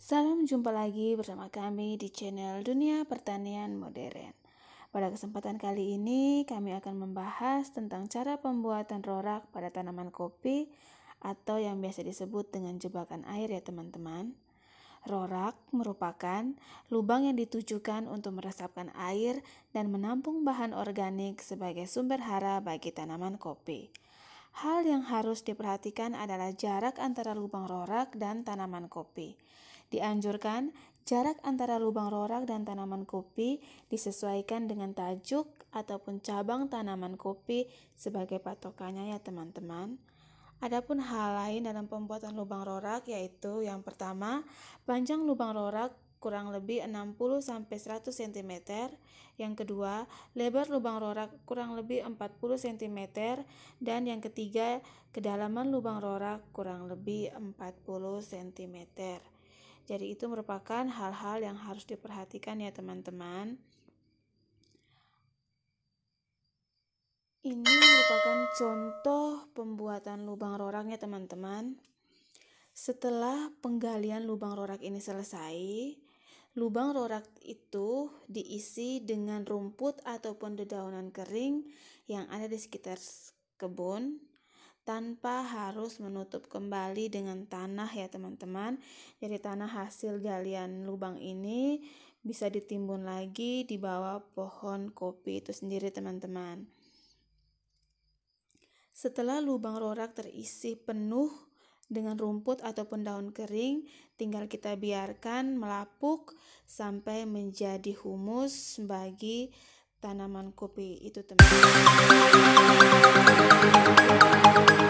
Salam jumpa lagi bersama kami di channel Dunia Pertanian Modern. Pada kesempatan kali ini, kami akan membahas tentang cara pembuatan rorak pada tanaman kopi atau yang biasa disebut dengan jebakan air ya teman-teman. Rorak merupakan lubang yang ditujukan untuk meresapkan air dan menampung bahan organik sebagai sumber hara bagi tanaman kopi. Hal yang harus diperhatikan adalah jarak antara lubang rorak dan tanaman kopi. Dianjurkan jarak antara lubang rorak dan tanaman kopi disesuaikan dengan tajuk ataupun cabang tanaman kopi sebagai patokannya ya teman-teman. Adapun hal lain dalam pembuatan lubang rorak yaitu yang pertama, panjang lubang rorak kurang lebih 60-100 cm. Yang kedua, lebar lubang rorak kurang lebih 40 cm. Dan yang ketiga, kedalaman lubang rorak kurang lebih 40 cm. Jadi itu merupakan hal-hal yang harus diperhatikan ya teman-teman. Ini merupakan contoh pembuatan lubang roraknya teman-teman. Setelah penggalian lubang rorak ini selesai, Lubang rorak itu diisi dengan rumput ataupun dedaunan kering yang ada di sekitar kebun tanpa harus menutup kembali dengan tanah ya teman-teman. Jadi tanah hasil galian lubang ini bisa ditimbun lagi di bawah pohon kopi itu sendiri teman-teman. Setelah lubang rorak terisi penuh, dengan rumput ataupun daun kering, tinggal kita biarkan melapuk sampai menjadi humus bagi tanaman kopi itu teman-teman.